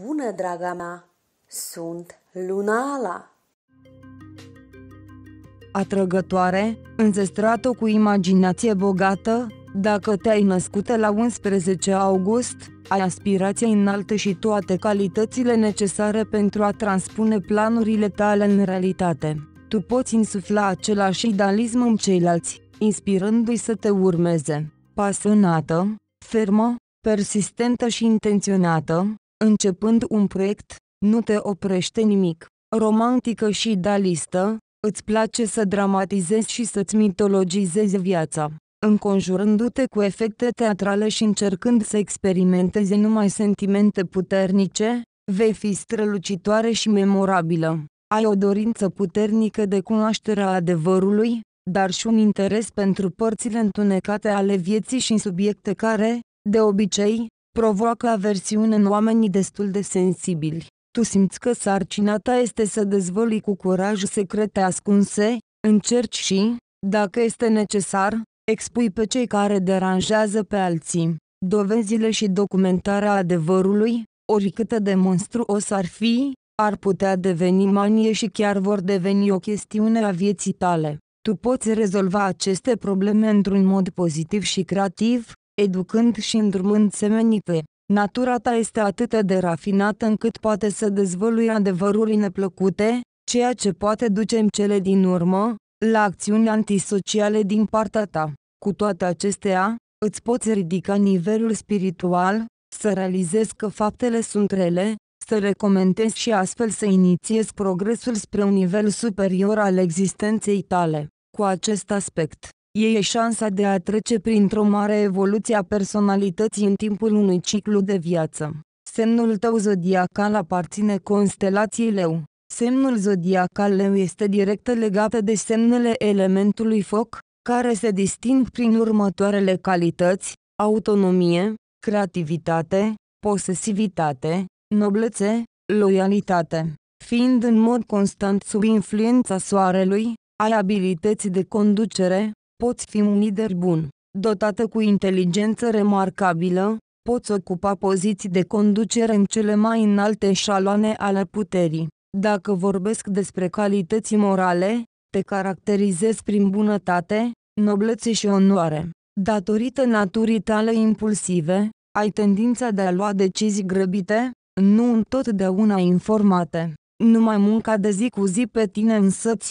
Bună, draga mea! Sunt Lunala! Atrăgătoare, înzestrată cu imaginație bogată, dacă te-ai născut la 11 august, ai aspirația înaltă și toate calitățile necesare pentru a transpune planurile tale în realitate. Tu poți insufla același idealism în ceilalți, inspirându-i să te urmeze. Pasionată, fermă, persistentă și intenționată, Începând un proiect, nu te oprește nimic. Romantică și idealistă, îți place să dramatizezi și să-ți mitologizezi viața. Înconjurându-te cu efecte teatrale și încercând să experimentezi numai sentimente puternice, vei fi strălucitoare și memorabilă. Ai o dorință puternică de cunoaștere a adevărului, dar și un interes pentru părțile întunecate ale vieții și subiecte care, de obicei, provoacă aversiune în oamenii destul de sensibili. Tu simți că sarcina ta este să dezvălui cu curaj secrete ascunse, încerci și, dacă este necesar, expui pe cei care deranjează pe alții. Dovezile și documentarea adevărului, oricât de monstruos ar fi, ar putea deveni manie și chiar vor deveni o chestiune a vieții tale. Tu poți rezolva aceste probleme într-un mod pozitiv și creativ, educând și îndrumând semenite. Natura ta este atât de rafinată încât poate să dezvălui adevăruri neplăcute, ceea ce poate duce în cele din urmă, la acțiuni antisociale din partea ta. Cu toate acestea, îți poți ridica nivelul spiritual, să realizezi că faptele sunt rele, să le comentezi și astfel să inițiezi progresul spre un nivel superior al existenței tale. Cu acest aspect, ei e șansa de a trece printr-o mare evoluție a personalității în timpul unui ciclu de viață. Semnul tău zodiacal aparține constelației leu. Semnul zodiacal leu este direct legat de semnele elementului foc, care se disting prin următoarele calități, autonomie, creativitate, posesivitate, noblețe, loialitate. Fiind în mod constant sub influența soarelui, ai abilități de conducere, poți fi un lider bun, dotată cu inteligență remarcabilă, poți ocupa poziții de conducere în cele mai înalte șaloane ale puterii. Dacă vorbesc despre calități morale, te caracterizezi prin bunătate, noblețe și onoare. Datorită naturii tale impulsive, ai tendința de a lua decizii grăbite, nu întotdeauna informate. Numai munca de zi cu zi pe tine însăți,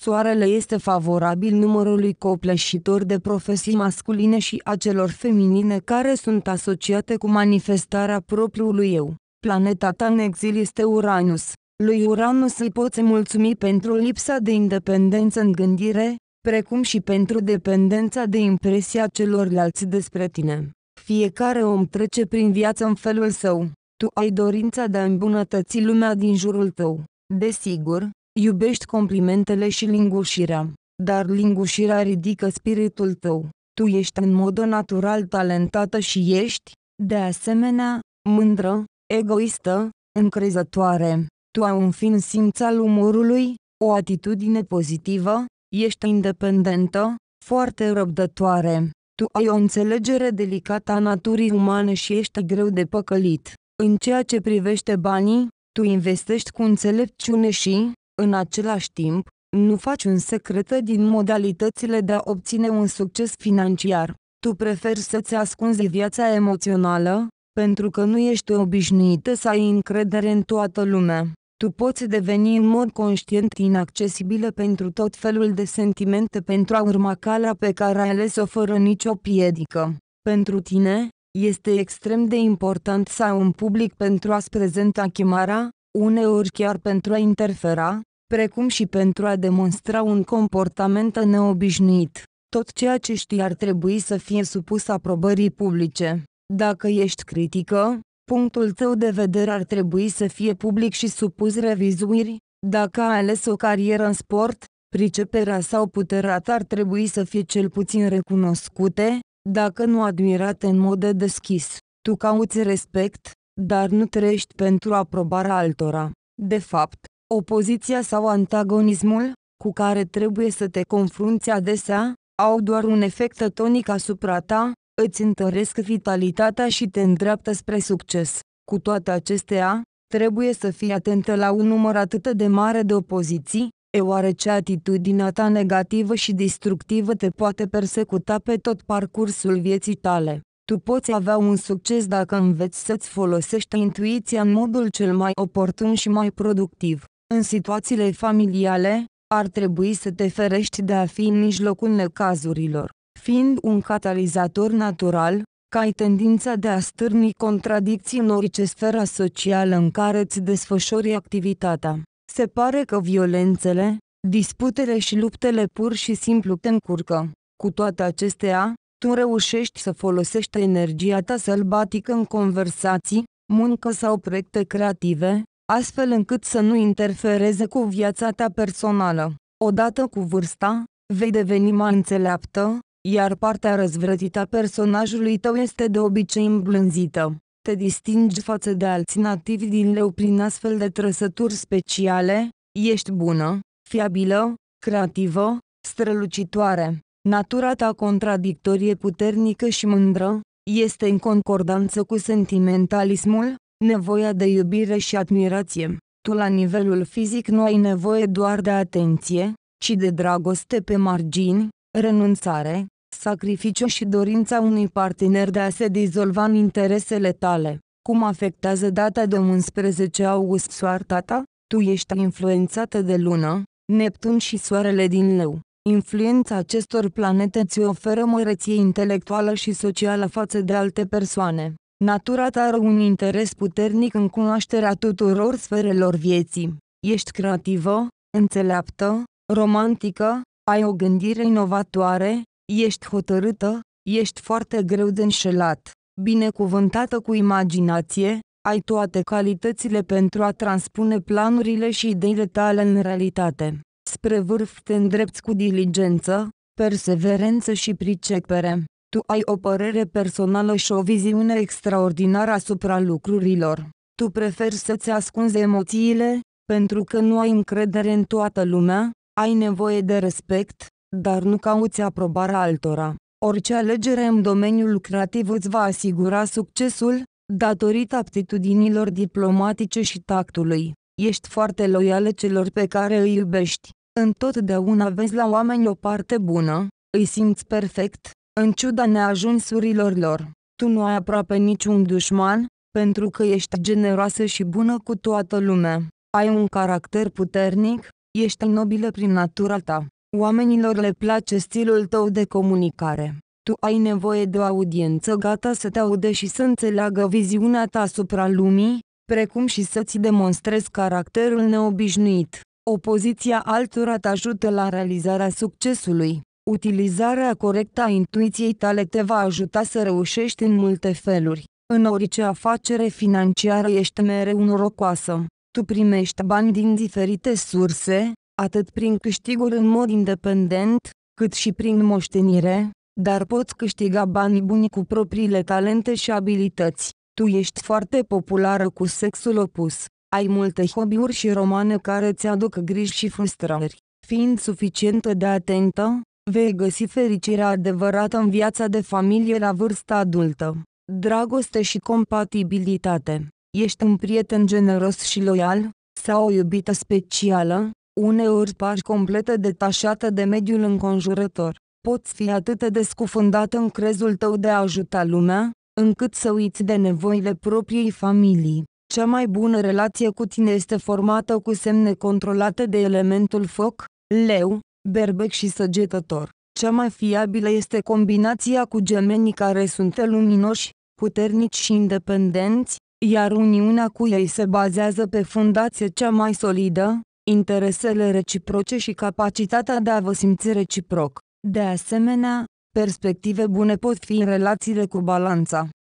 Soarele este favorabil numărului copleșitor de profesii masculine și a celor feminine care sunt asociate cu manifestarea propriului eu. Planeta ta în exil este Uranus. Lui Uranus îi poți mulțumi pentru lipsa de independență în gândire, precum și pentru dependența de impresia celorlalți despre tine. Fiecare om trece prin viață în felul său. Tu ai dorința de a îmbunătăți lumea din jurul tău. Desigur, Iubești complimentele și lingușirea, dar lingușirea ridică spiritul tău. Tu ești în mod natural talentată și ești, de asemenea, mândră, egoistă, încrezătoare. Tu ai un fin simț al umorului, o atitudine pozitivă, ești independentă, foarte răbdătoare. Tu ai o înțelegere delicată a naturii umane și ești greu de păcălit. În ceea ce privește banii, tu investești cu înțelepciune și, în același timp, nu faci un secret din modalitățile de a obține un succes financiar. Tu preferi să-ți ascunzi viața emoțională, pentru că nu ești obișnuită să ai încredere în toată lumea. Tu poți deveni în mod conștient inaccesibilă pentru tot felul de sentimente pentru a urma calea pe care ai ales-o fără nicio piedică. Pentru tine, este extrem de important să ai un public pentru a-ți prezenta chemarea, uneori chiar pentru a interfera, precum și pentru a demonstra un comportament neobișnuit. Tot ceea ce știi ar trebui să fie supus aprobării publice. Dacă ești critică, punctul tău de vedere ar trebui să fie public și supus revizuiri. Dacă ai ales o carieră în sport, priceperea sau puterea ta ar trebui să fie cel puțin recunoscute, dacă nu admirate în mod deschis. Tu cauți respect, dar nu trăiești pentru aprobarea altora. De fapt, opoziția sau antagonismul, cu care trebuie să te confrunți adesea, au doar un efect tonic asupra ta, îți întăresc vitalitatea și te îndreaptă spre succes. Cu toate acestea, trebuie să fii atentă la un număr atât de mare de opoziții, deoarece atitudinea ta negativă și distructivă te poate persecuta pe tot parcursul vieții tale. Tu poți avea un succes dacă înveți să-ți folosești intuiția în modul cel mai oportun și mai productiv. În situațiile familiale, ar trebui să te ferești de a fi în mijlocul necazurilor. Fiind un catalizator natural, că ai tendința de a stârni contradicții în orice sfera socială în care îți desfășori activitatea. Se pare că violențele, disputele și luptele pur și simplu te încurcă. Cu toate acestea, tu reușești să folosești energia ta sălbatică în conversații, muncă sau proiecte creative, astfel încât să nu interfereze cu viața ta personală. Odată cu vârsta, vei deveni mai înțeleaptă, iar partea răzvrătită a personajului tău este de obicei îmblânzită. Te distingi față de alți nativi din leu prin astfel de trăsături speciale, ești bună, fiabilă, creativă, strălucitoare. Natura ta contradictorie puternică și mândră, este în concordanță cu sentimentalismul, nevoia de iubire și admirație. Tu la nivelul fizic nu ai nevoie doar de atenție, ci de dragoste pe margini, renunțare, sacrificiu și dorința unui partener de a se dizolva în interesele tale. Cum afectează data de 11 august soarta ta? Tu ești influențată de lună, Neptun și soarele din leu. Influența acestor planete îți oferă măreție intelectuală și socială față de alte persoane. Natura ta are un interes puternic în cunoașterea tuturor sferelor vieții. Ești creativă, înțeleaptă, romantică, ai o gândire inovatoare, ești hotărâtă, ești foarte greu de înșelat, binecuvântată cu imaginație, ai toate calitățile pentru a transpune planurile și ideile tale în realitate spre vârf te îndrepți cu diligență, perseverență și pricepere. Tu ai o părere personală și o viziune extraordinară asupra lucrurilor. Tu preferi să-ți ascunzi emoțiile, pentru că nu ai încredere în toată lumea, ai nevoie de respect, dar nu cauți aprobarea altora. Orice alegere în domeniul creativ îți va asigura succesul, datorită aptitudinilor diplomatice și tactului. Ești foarte loială celor pe care îi iubești. Întotdeauna vezi la oameni o parte bună, îi simți perfect, în ciuda neajunsurilor lor. Tu nu ai aproape niciun dușman, pentru că ești generoasă și bună cu toată lumea. Ai un caracter puternic, ești nobilă prin natura ta. Oamenilor le place stilul tău de comunicare. Tu ai nevoie de o audiență gata să te audă și să înțeleagă viziunea ta asupra lumii, precum și să-ți demonstrezi caracterul neobișnuit. Opoziția altora te ajută la realizarea succesului. Utilizarea corectă a intuiției tale te va ajuta să reușești în multe feluri. În orice afacere financiară ești mereu norocoasă. Tu primești bani din diferite surse, atât prin câștiguri în mod independent, cât și prin moștenire, dar poți câștiga bani buni cu propriile talente și abilități. Tu ești foarte populară cu sexul opus. Ai multe hobby-uri și romane care ți aduc griji și frustrări. Fiind suficientă de atentă, vei găsi fericirea adevărată în viața de familie la vârsta adultă. Dragoste și compatibilitate. Ești un prieten generos și loial, sau o iubită specială, uneori pari complet detașată de mediul înconjurător. Poți fi atât de scufundată în crezul tău de a ajuta lumea, încât să uiți de nevoile propriei familii. Cea mai bună relație cu tine este formată cu semne controlate de elementul foc, leu, berbec și săgetător. Cea mai fiabilă este combinația cu gemenii care sunt luminoși, puternici și independenți, iar uniunea cu ei se bazează pe fundație cea mai solidă, interesele reciproce și capacitatea de a vă simți reciproc. De asemenea, perspective bune pot fi în relațiile cu balanța.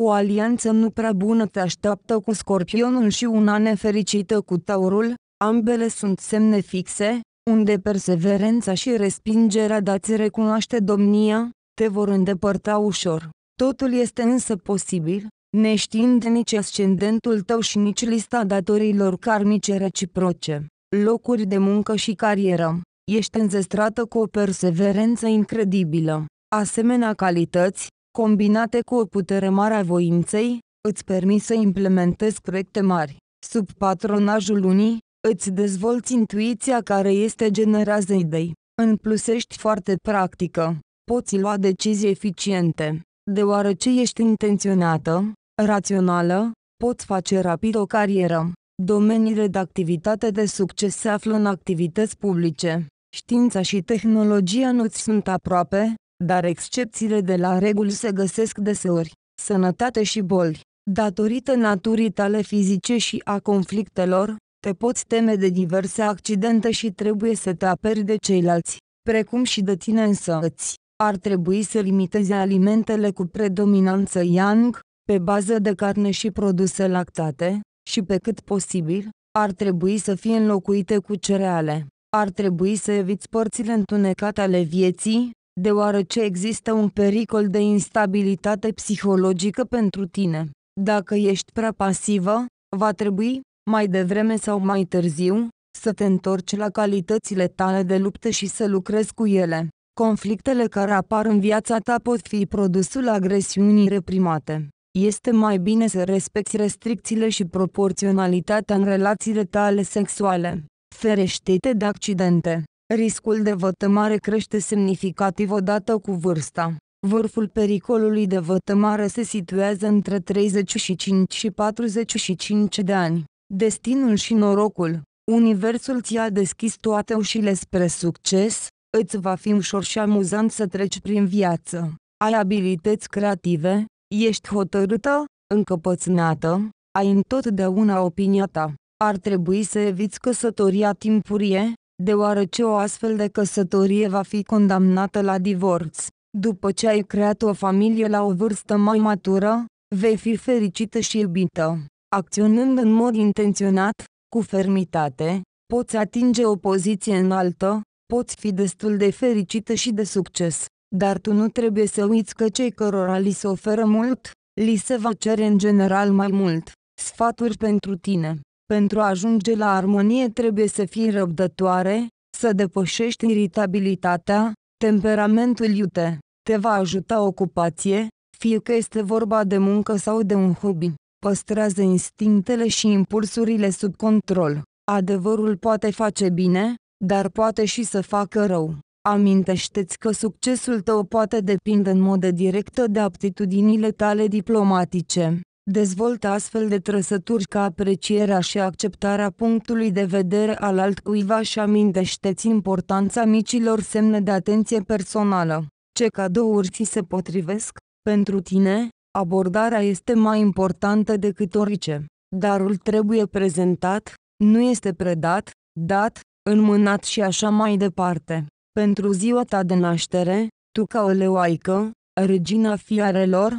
o alianță nu prea bună te așteaptă cu scorpionul și una nefericită cu taurul, ambele sunt semne fixe, unde perseverența și respingerea dați recunoaște domnia, te vor îndepărta ușor. Totul este însă posibil, neștiind nici ascendentul tău și nici lista datorilor karmice reciproce, locuri de muncă și carieră. Ești înzestrată cu o perseverență incredibilă. Asemenea calități, combinate cu o putere mare a voinței, îți permis să implementezi proiecte mari. Sub patronajul lunii, îți dezvolți intuiția care este generează idei. În plus ești foarte practică, poți lua decizii eficiente, deoarece ești intenționată, rațională, poți face rapid o carieră. Domeniile de activitate de succes se află în activități publice. Știința și tehnologia nu-ți sunt aproape, dar excepțiile de la reguli se găsesc deseori, sănătate și boli. Datorită naturii tale fizice și a conflictelor, te poți teme de diverse accidente și trebuie să te aperi de ceilalți, precum și de tine îți. Ar trebui să limitezi alimentele cu predominanță yang, pe bază de carne și produse lactate, și pe cât posibil, ar trebui să fie înlocuite cu cereale. Ar trebui să eviți părțile întunecate ale vieții, deoarece există un pericol de instabilitate psihologică pentru tine. Dacă ești prea pasivă, va trebui, mai devreme sau mai târziu, să te întorci la calitățile tale de luptă și să lucrezi cu ele. Conflictele care apar în viața ta pot fi produsul agresiunii reprimate. Este mai bine să respecti restricțiile și proporționalitatea în relațiile tale sexuale. Ferește-te de accidente. Riscul de vătămare crește semnificativ odată cu vârsta. Vârful pericolului de vătămare se situează între 35 și 45 de ani. Destinul și norocul. Universul ți-a deschis toate ușile spre succes, îți va fi ușor și amuzant să treci prin viață. Ai abilități creative, ești hotărâtă, încăpățânată, ai întotdeauna opinia ta. Ar trebui să eviți căsătoria timpurie, deoarece o astfel de căsătorie va fi condamnată la divorț. După ce ai creat o familie la o vârstă mai matură, vei fi fericită și iubită. Acționând în mod intenționat, cu fermitate, poți atinge o poziție înaltă, poți fi destul de fericită și de succes. Dar tu nu trebuie să uiți că cei cărora li se oferă mult, li se va cere în general mai mult. Sfaturi pentru tine pentru a ajunge la armonie trebuie să fii răbdătoare, să depășești iritabilitatea, temperamentul iute. Te va ajuta ocupație, fie că este vorba de muncă sau de un hobby. Păstrează instinctele și impulsurile sub control. Adevărul poate face bine, dar poate și să facă rău. Amintește-ți că succesul tău poate depinde în mod direct de aptitudinile tale diplomatice dezvoltă astfel de trăsături ca aprecierea și acceptarea punctului de vedere al altcuiva și amintește-ți importanța micilor semne de atenție personală. Ce cadouri ți se potrivesc? Pentru tine, abordarea este mai importantă decât orice. Darul trebuie prezentat, nu este predat, dat, înmânat și așa mai departe. Pentru ziua ta de naștere, tu ca o leoaică, regina fiarelor,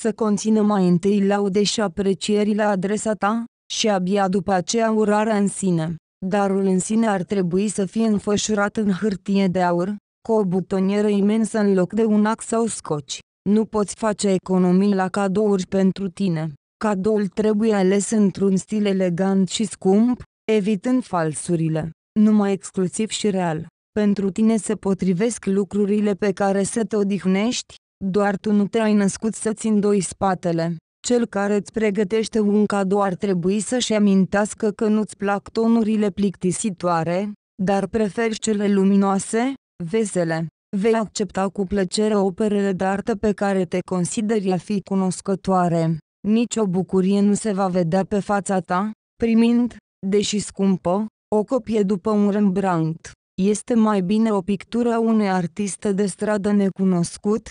să conțină mai întâi laude și aprecieri la adresa ta, și abia după aceea urarea în sine. Darul în sine ar trebui să fie înfășurat în hârtie de aur, cu o butonieră imensă în loc de un ax sau scoci. Nu poți face economii la cadouri pentru tine. Cadoul trebuie ales într-un stil elegant și scump, evitând falsurile, numai exclusiv și real. Pentru tine se potrivesc lucrurile pe care să te odihnești, doar tu nu te-ai născut să-ți îndoi spatele. Cel care îți pregătește un cadou ar trebui să-și amintească că nu-ți plac tonurile plictisitoare, dar preferi cele luminoase, vesele. Vei accepta cu plăcere operele de artă pe care te consideri a fi cunoscătoare. Nici o bucurie nu se va vedea pe fața ta, primind, deși scumpă, o copie după un Rembrandt. Este mai bine o pictură a unei artiste de stradă necunoscut,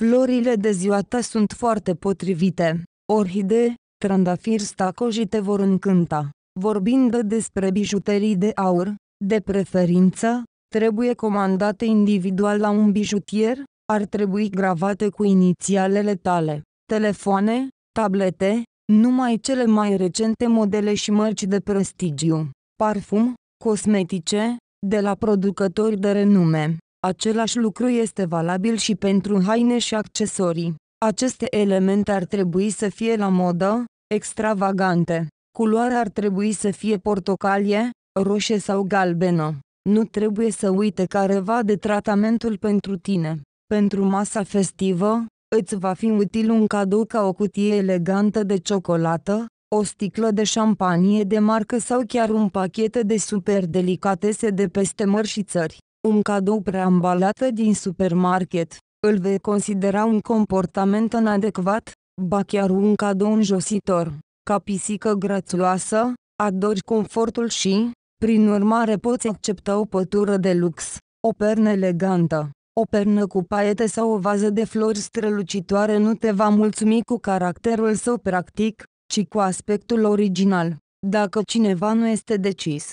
Florile de ziua ta sunt foarte potrivite. Orhidee, trandafiri stacoji te vor încânta. Vorbind despre bijuterii de aur, de preferință, trebuie comandate individual la un bijutier, ar trebui gravate cu inițialele tale. Telefoane, tablete, numai cele mai recente modele și mărci de prestigiu. Parfum, cosmetice, de la producători de renume. Același lucru este valabil și pentru haine și accesorii. Aceste elemente ar trebui să fie la modă, extravagante. Culoarea ar trebui să fie portocalie, roșie sau galbenă. Nu trebuie să uite careva de tratamentul pentru tine. Pentru masa festivă, îți va fi util un cadou ca o cutie elegantă de ciocolată, o sticlă de șampanie de marcă sau chiar un pachet de super delicatese de peste mări și țări un cadou preambalat din supermarket, îl vei considera un comportament inadecvat, ba chiar un cadou înjositor. Ca pisică grațioasă, adori confortul și, prin urmare poți accepta o pătură de lux, o pernă elegantă, o pernă cu paiete sau o vază de flori strălucitoare nu te va mulțumi cu caracterul său practic, ci cu aspectul original. Dacă cineva nu este decis